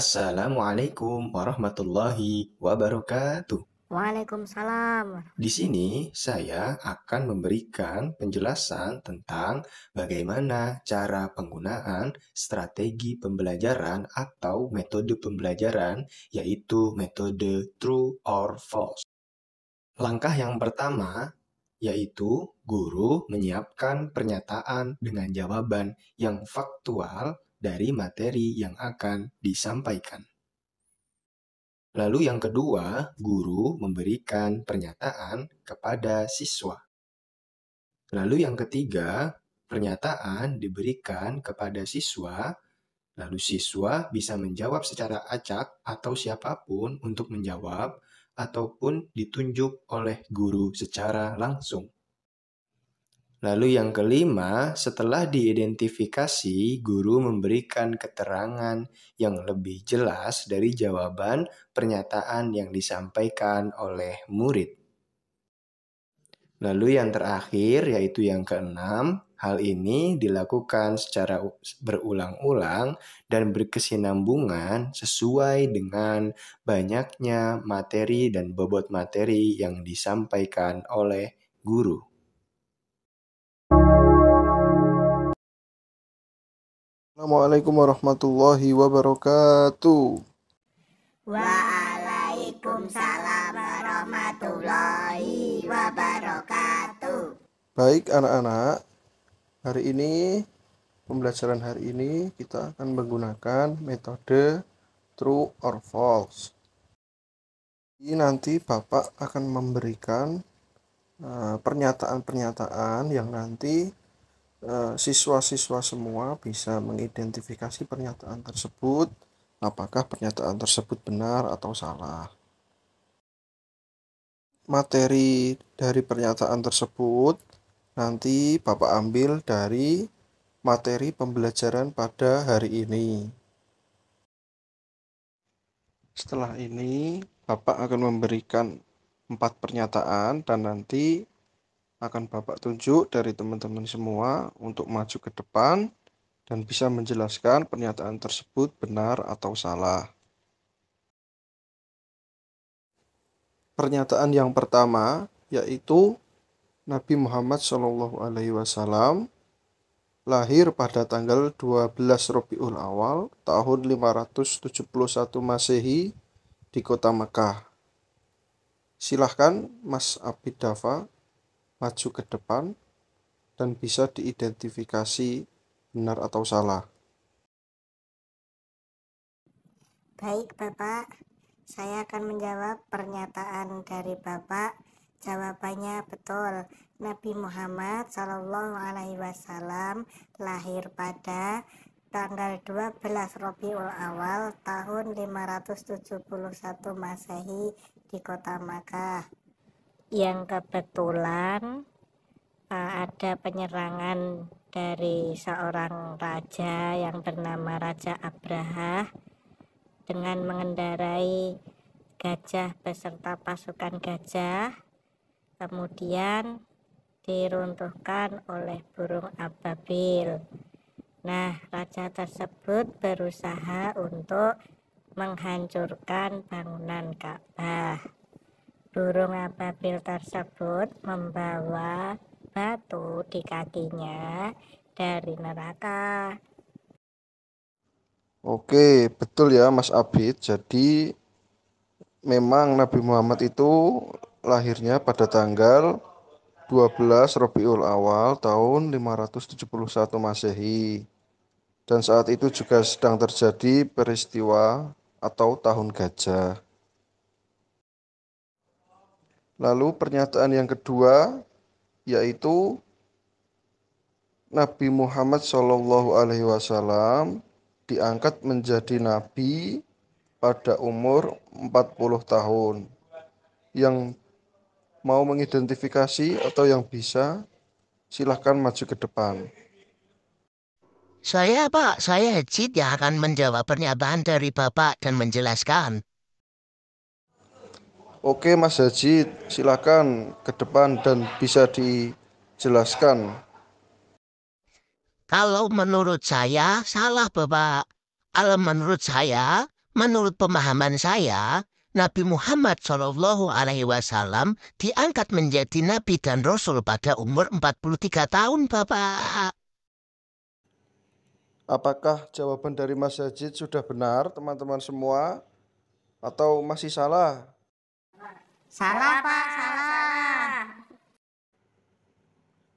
Assalamualaikum warahmatullahi wabarakatuh. Waalaikumsalam. Di sini saya akan memberikan penjelasan tentang bagaimana cara penggunaan strategi pembelajaran atau metode pembelajaran yaitu metode true or false. Langkah yang pertama yaitu guru menyiapkan pernyataan dengan jawaban yang faktual dari materi yang akan disampaikan. Lalu yang kedua, guru memberikan pernyataan kepada siswa. Lalu yang ketiga, pernyataan diberikan kepada siswa, lalu siswa bisa menjawab secara acak atau siapapun untuk menjawab ataupun ditunjuk oleh guru secara langsung. Lalu yang kelima, setelah diidentifikasi, guru memberikan keterangan yang lebih jelas dari jawaban pernyataan yang disampaikan oleh murid. Lalu yang terakhir yaitu yang keenam, hal ini dilakukan secara berulang-ulang dan berkesinambungan sesuai dengan banyaknya materi dan bobot materi yang disampaikan oleh guru. Assalamualaikum warahmatullahi wabarakatuh. Waalaikumsalam warahmatullahi wabarakatuh. Baik anak-anak, hari ini pembelajaran hari ini kita akan menggunakan metode true or false. Jadi nanti Bapak akan memberikan eh, pernyataan-pernyataan yang nanti Eh, siswa-siswa semua bisa mengidentifikasi pernyataan tersebut, apakah pernyataan tersebut benar atau salah. Materi dari pernyataan tersebut nanti Bapak ambil dari materi pembelajaran pada hari ini. Setelah ini, Bapak akan memberikan empat pernyataan dan nanti akan Bapak tunjuk dari teman-teman semua untuk maju ke depan dan bisa menjelaskan pernyataan tersebut benar atau salah. Pernyataan yang pertama yaitu Nabi Muhammad saw lahir pada tanggal 12 Rabiul Awal tahun 571 Masehi di kota Mekah. Silahkan Mas Abid Dava maju ke depan dan bisa diidentifikasi benar atau salah. Baik, Bapak. Saya akan menjawab pernyataan dari Bapak. Jawabannya betul. Nabi Muhammad Shallallahu Alaihi Wasallam lahir pada tanggal 12 Rabiul Awal tahun 571 Masehi di kota Makkah yang kebetulan uh, ada penyerangan dari seorang raja yang bernama Raja Abraha dengan mengendarai gajah beserta pasukan gajah kemudian diruntuhkan oleh burung ababil nah raja tersebut berusaha untuk menghancurkan bangunan Ka'bah Burung ababil tersebut membawa batu di kakinya dari neraka. Oke, betul ya Mas Abid. Jadi memang Nabi Muhammad itu lahirnya pada tanggal 12 Rabiul Awal tahun 571 Masehi. Dan saat itu juga sedang terjadi peristiwa atau tahun gajah. Lalu pernyataan yang kedua yaitu Nabi Muhammad Shallallahu Alaihi Wasallam diangkat menjadi nabi pada umur 40 tahun yang mau mengidentifikasi atau yang bisa silahkan maju ke depan. Saya Pak, saya Haji yang akan menjawab pernyataan dari Bapak dan menjelaskan Oke Mas Haji, silakan ke depan dan bisa dijelaskan. Kalau menurut saya salah Bapak. Kalau menurut saya, menurut pemahaman saya, Nabi Muhammad Shallallahu Alaihi Wasallam diangkat menjadi nabi dan rasul pada umur 43 tahun, Bapak. Apakah jawaban dari Mas Haji sudah benar, teman-teman semua? Atau masih salah? Salah, Pak, salah.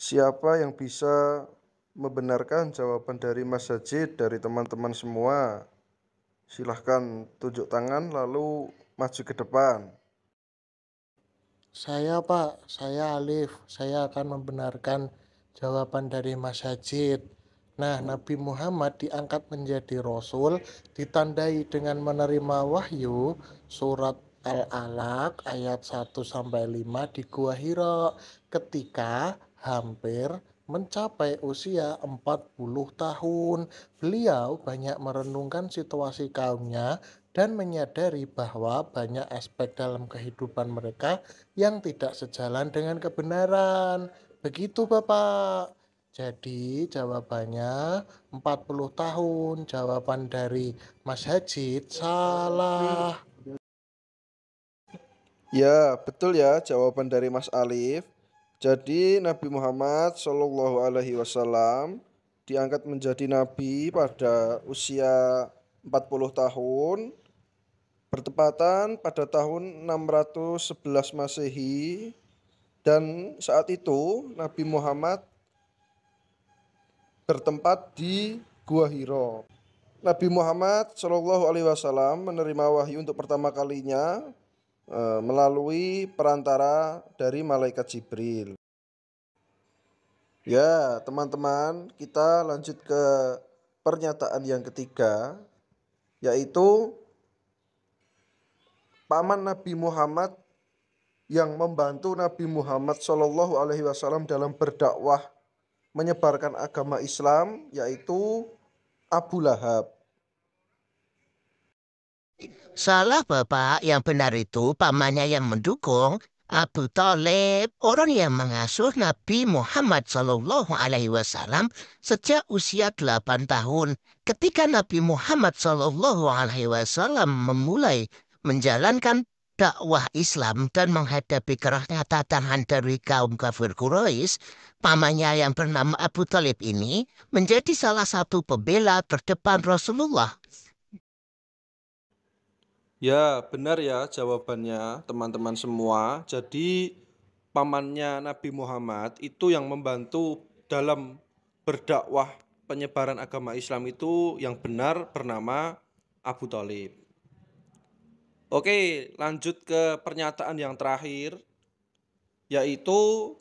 Siapa yang bisa membenarkan jawaban dari Mas Haji dari teman-teman semua? Silahkan tunjuk tangan lalu maju ke depan. Saya Pak, saya Alif, saya akan membenarkan jawaban dari Mas Haji. Nah, Nabi Muhammad diangkat menjadi rasul ditandai dengan menerima wahyu surat Al-Alaq ayat 1 sampai 5 di Gua Hiro ketika hampir mencapai usia 40 tahun. Beliau banyak merenungkan situasi kaumnya dan menyadari bahwa banyak aspek dalam kehidupan mereka yang tidak sejalan dengan kebenaran. Begitu Bapak. Jadi jawabannya 40 tahun. Jawaban dari Mas Hajid salah. Ya, betul ya jawaban dari Mas Alif. Jadi Nabi Muhammad Shallallahu Alaihi Wasallam diangkat menjadi nabi pada usia 40 tahun bertepatan pada tahun 611 Masehi dan saat itu Nabi Muhammad bertempat di Gua Hiro. Nabi Muhammad Shallallahu Alaihi Wasallam menerima wahyu untuk pertama kalinya Eh, melalui perantara dari malaikat Jibril. Ya, teman-teman, kita lanjut ke pernyataan yang ketiga yaitu paman Nabi Muhammad yang membantu Nabi Muhammad Shallallahu Alaihi Wasallam dalam berdakwah menyebarkan agama Islam yaitu Abu Lahab. Salah bapak yang benar itu pamannya yang mendukung Abu Talib, orang yang mengasuh Nabi Muhammad Shallallahu Alaihi Wasallam sejak usia 8 tahun. Ketika Nabi Muhammad Shallallahu Alaihi Wasallam memulai menjalankan dakwah Islam dan menghadapi kerahnya tatanan dari kaum kafir Quraisy, pamannya yang bernama Abu Talib ini menjadi salah satu pembela terdepan Rasulullah Ya, benar ya jawabannya teman-teman semua. Jadi pamannya Nabi Muhammad itu yang membantu dalam berdakwah penyebaran agama Islam itu yang benar bernama Abu Talib. Oke, lanjut ke pernyataan yang terakhir yaitu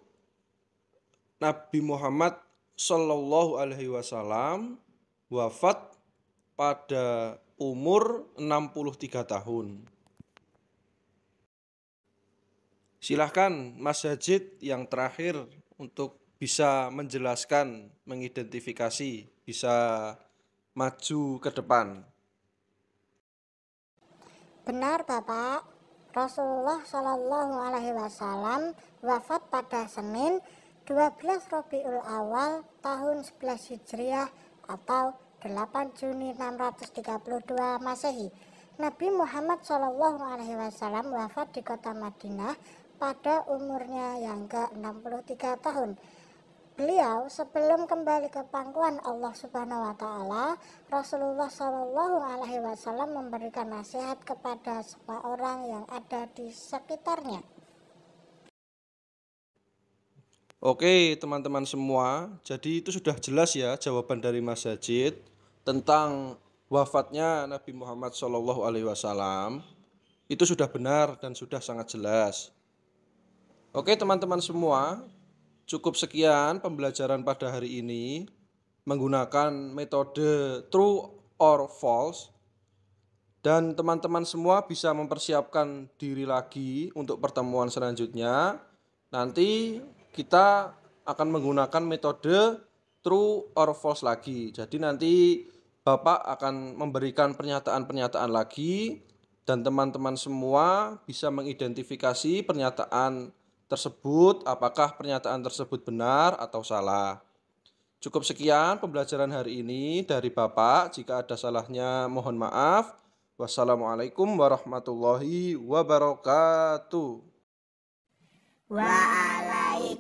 Nabi Muhammad Shallallahu Alaihi Wasallam wafat pada umur 63 tahun. Silahkan Mas Hajid yang terakhir untuk bisa menjelaskan, mengidentifikasi, bisa maju ke depan. Benar Bapak, Rasulullah Shallallahu Alaihi Wasallam wafat pada Senin 12 Rabiul Awal tahun 11 Hijriah atau 8 Juni 632 Masehi, Nabi Muhammad Shallallahu Alaihi Wasallam wafat di kota Madinah pada umurnya yang ke-63 tahun. Beliau sebelum kembali ke pangkuan Allah Subhanahu wa taala, Rasulullah Shallallahu alaihi wasallam memberikan nasihat kepada semua orang yang ada di sekitarnya. Oke, teman-teman semua, jadi itu sudah jelas ya jawaban dari Mas Hajid tentang wafatnya Nabi Muhammad Shallallahu Alaihi Wasallam itu sudah benar dan sudah sangat jelas. Oke teman-teman semua, cukup sekian pembelajaran pada hari ini menggunakan metode true or false dan teman-teman semua bisa mempersiapkan diri lagi untuk pertemuan selanjutnya. Nanti kita akan menggunakan metode true or false lagi. Jadi nanti Bapak akan memberikan pernyataan-pernyataan lagi dan teman-teman semua bisa mengidentifikasi pernyataan tersebut apakah pernyataan tersebut benar atau salah. Cukup sekian pembelajaran hari ini dari Bapak. Jika ada salahnya mohon maaf. Wassalamualaikum warahmatullahi wabarakatuh. Waalaikumsalam.